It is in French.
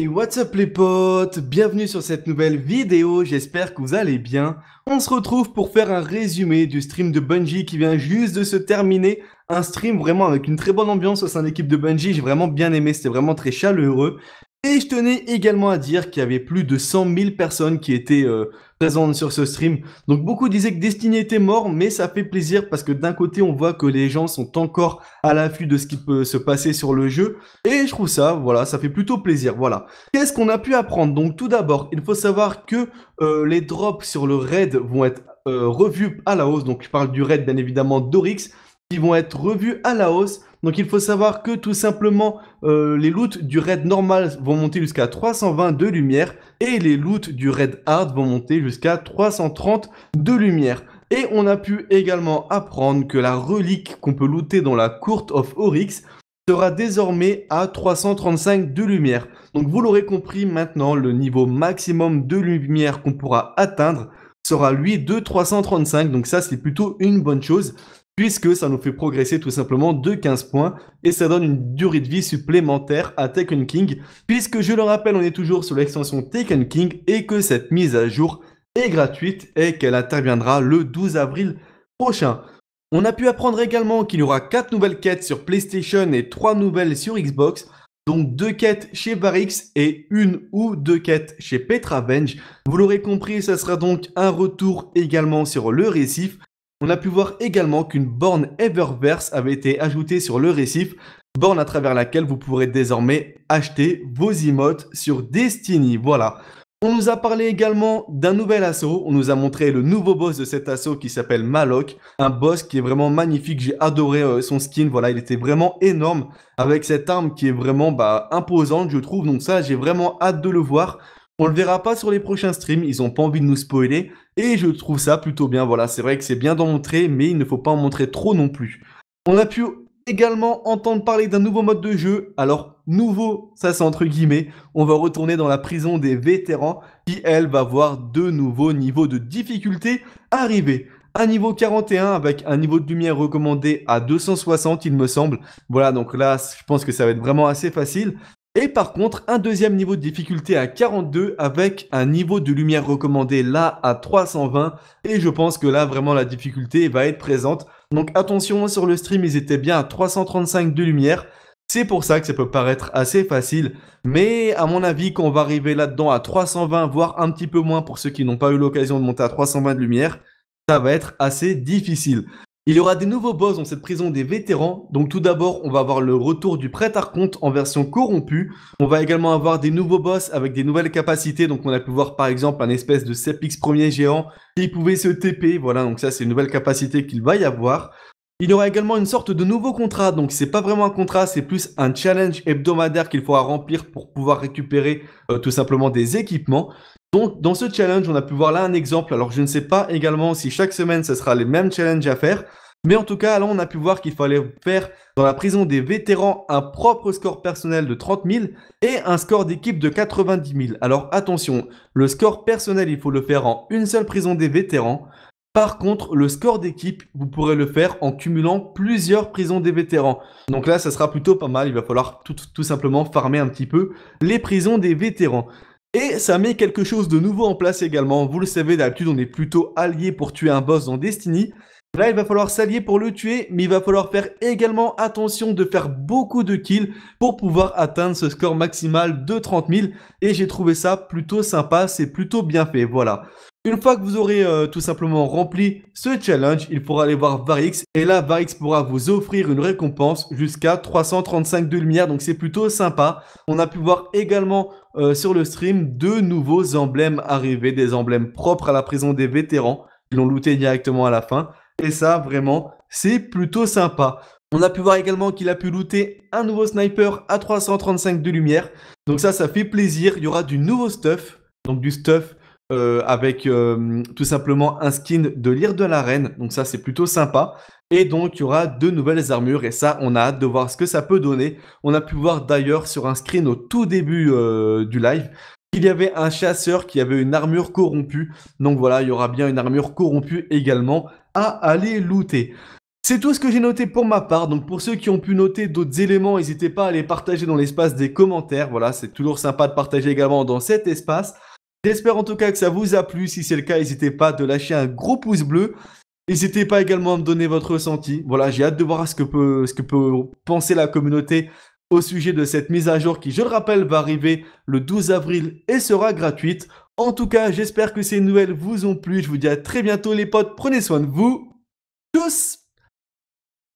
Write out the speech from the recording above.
Hey, what's up les potes Bienvenue sur cette nouvelle vidéo, j'espère que vous allez bien. On se retrouve pour faire un résumé du stream de Bungie qui vient juste de se terminer. Un stream vraiment avec une très bonne ambiance au sein de l'équipe de Bungie, j'ai vraiment bien aimé, c'était vraiment très chaleureux. Et je tenais également à dire qu'il y avait plus de 100 000 personnes qui étaient euh, présentes sur ce stream. Donc beaucoup disaient que Destiny était mort, mais ça fait plaisir parce que d'un côté on voit que les gens sont encore à l'affût de ce qui peut se passer sur le jeu. Et je trouve ça, voilà, ça fait plutôt plaisir. Voilà. Qu'est-ce qu'on a pu apprendre Donc tout d'abord, il faut savoir que euh, les drops sur le raid vont être euh, revus à la hausse. Donc je parle du raid bien évidemment d'Orix qui vont être revus à la hausse. Donc il faut savoir que tout simplement euh, les loots du raid normal vont monter jusqu'à 320 de lumière et les loots du raid hard vont monter jusqu'à 330 de lumière. Et on a pu également apprendre que la relique qu'on peut looter dans la courte of Oryx sera désormais à 335 de lumière. Donc vous l'aurez compris maintenant, le niveau maximum de lumière qu'on pourra atteindre sera lui de 335. Donc ça c'est plutôt une bonne chose puisque ça nous fait progresser tout simplement de 15 points et ça donne une durée de vie supplémentaire à Tekken King, puisque je le rappelle, on est toujours sur l'extension Taken King et que cette mise à jour est gratuite et qu'elle interviendra le 12 avril prochain. On a pu apprendre également qu'il y aura 4 nouvelles quêtes sur PlayStation et 3 nouvelles sur Xbox, donc deux quêtes chez Varix et une ou deux quêtes chez Petravenge. Vous l'aurez compris, ça sera donc un retour également sur le récif on a pu voir également qu'une borne Eververse avait été ajoutée sur le récif, borne à travers laquelle vous pourrez désormais acheter vos emotes sur Destiny. Voilà. On nous a parlé également d'un nouvel assaut, on nous a montré le nouveau boss de cet assaut qui s'appelle Malok, un boss qui est vraiment magnifique, j'ai adoré euh, son skin, voilà, il était vraiment énorme avec cette arme qui est vraiment bah, imposante je trouve, donc ça j'ai vraiment hâte de le voir. On le verra pas sur les prochains streams, ils ont pas envie de nous spoiler, et je trouve ça plutôt bien, voilà, c'est vrai que c'est bien d'en montrer, mais il ne faut pas en montrer trop non plus. On a pu également entendre parler d'un nouveau mode de jeu, alors nouveau, ça c'est entre guillemets, on va retourner dans la prison des vétérans, qui elle va voir de nouveaux niveaux de difficulté arriver un niveau 41 avec un niveau de lumière recommandé à 260 il me semble. Voilà, donc là je pense que ça va être vraiment assez facile. Et par contre, un deuxième niveau de difficulté à 42 avec un niveau de lumière recommandé là à 320. Et je pense que là, vraiment, la difficulté va être présente. Donc attention, sur le stream, ils étaient bien à 335 de lumière. C'est pour ça que ça peut paraître assez facile, mais à mon avis, quand on va arriver là-dedans à 320, voire un petit peu moins pour ceux qui n'ont pas eu l'occasion de monter à 320 de lumière, ça va être assez difficile. Il y aura des nouveaux boss dans cette prison des vétérans. Donc tout d'abord, on va avoir le retour du à compte en version corrompue. On va également avoir des nouveaux boss avec des nouvelles capacités. Donc on a pu voir par exemple un espèce de Sepix premier géant qui pouvait se TP. Voilà, donc ça c'est une nouvelle capacité qu'il va y avoir. Il y aura également une sorte de nouveau contrat, donc c'est pas vraiment un contrat, c'est plus un challenge hebdomadaire qu'il faudra remplir pour pouvoir récupérer euh, tout simplement des équipements. Donc, dans ce challenge, on a pu voir là un exemple. Alors, je ne sais pas également si chaque semaine, ce sera les mêmes challenges à faire. Mais en tout cas, là, on a pu voir qu'il fallait faire dans la prison des vétérans un propre score personnel de 30 000 et un score d'équipe de 90 000. Alors attention, le score personnel, il faut le faire en une seule prison des vétérans. Par contre, le score d'équipe, vous pourrez le faire en cumulant plusieurs prisons des vétérans. Donc là, ça sera plutôt pas mal. Il va falloir tout, tout simplement farmer un petit peu les prisons des vétérans. Et ça met quelque chose de nouveau en place également. Vous le savez, d'habitude, on est plutôt allié pour tuer un boss dans Destiny. Là, il va falloir s'allier pour le tuer, mais il va falloir faire également attention de faire beaucoup de kills pour pouvoir atteindre ce score maximal de 30 000. Et j'ai trouvé ça plutôt sympa, c'est plutôt bien fait, voilà. Une fois que vous aurez euh, tout simplement rempli ce challenge, il pourra aller voir Varix et là Varix pourra vous offrir une récompense jusqu'à 335 de lumière donc c'est plutôt sympa. On a pu voir également euh, sur le stream deux nouveaux emblèmes arrivés. des emblèmes propres à la prison des vétérans Ils l'ont looté directement à la fin et ça vraiment c'est plutôt sympa. On a pu voir également qu'il a pu looter un nouveau sniper à 335 de lumière. Donc ça, ça fait plaisir. Il y aura du nouveau stuff. Donc du stuff euh, avec euh, tout simplement un skin de l'ire de la reine. Donc ça, c'est plutôt sympa. Et donc, il y aura deux nouvelles armures. Et ça, on a hâte de voir ce que ça peut donner. On a pu voir d'ailleurs sur un screen au tout début euh, du live qu'il y avait un chasseur qui avait une armure corrompue. Donc voilà, il y aura bien une armure corrompue également à aller looter. C'est tout ce que j'ai noté pour ma part. Donc pour ceux qui ont pu noter d'autres éléments, n'hésitez pas à les partager dans l'espace des commentaires. Voilà, c'est toujours sympa de partager également dans cet espace. J'espère en tout cas que ça vous a plu. Si c'est le cas, n'hésitez pas de lâcher un gros pouce bleu. N'hésitez pas également à me donner votre ressenti. Voilà, j'ai hâte de voir ce que, peut, ce que peut penser la communauté au sujet de cette mise à jour qui, je le rappelle, va arriver le 12 avril et sera gratuite. En tout cas, j'espère que ces nouvelles vous ont plu. Je vous dis à très bientôt les potes. Prenez soin de vous. Tous